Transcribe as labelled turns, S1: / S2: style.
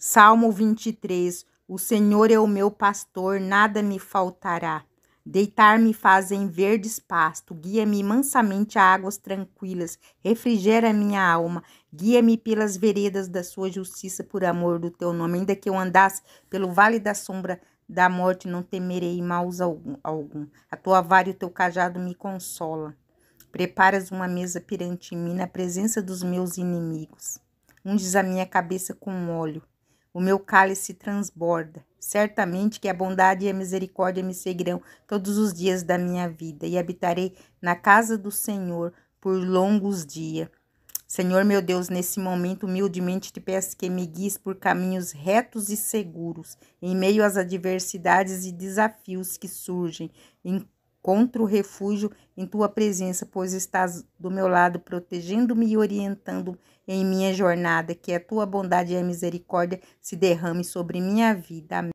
S1: Salmo 23: O Senhor é o meu pastor, nada me faltará. Deitar-me faz em verdes pasto, guia-me mansamente a águas tranquilas, refrigera minha alma, guia-me pelas veredas da sua justiça por amor do teu nome. Ainda que eu andasse pelo vale da sombra da morte, não temerei maus algum. A tua vara e o teu cajado me consola. Preparas uma mesa perante mim na presença dos meus inimigos. Unges a minha cabeça com óleo o meu cálice transborda. Certamente que a bondade e a misericórdia me seguirão todos os dias da minha vida e habitarei na casa do Senhor por longos dias. Senhor meu Deus, nesse momento humildemente te peço que me guies por caminhos retos e seguros, em meio às adversidades e desafios que surgem encontro refúgio em tua presença, pois estás do meu lado, protegendo-me e orientando em minha jornada. Que a tua bondade e a misericórdia se derrame sobre minha vida. Amém.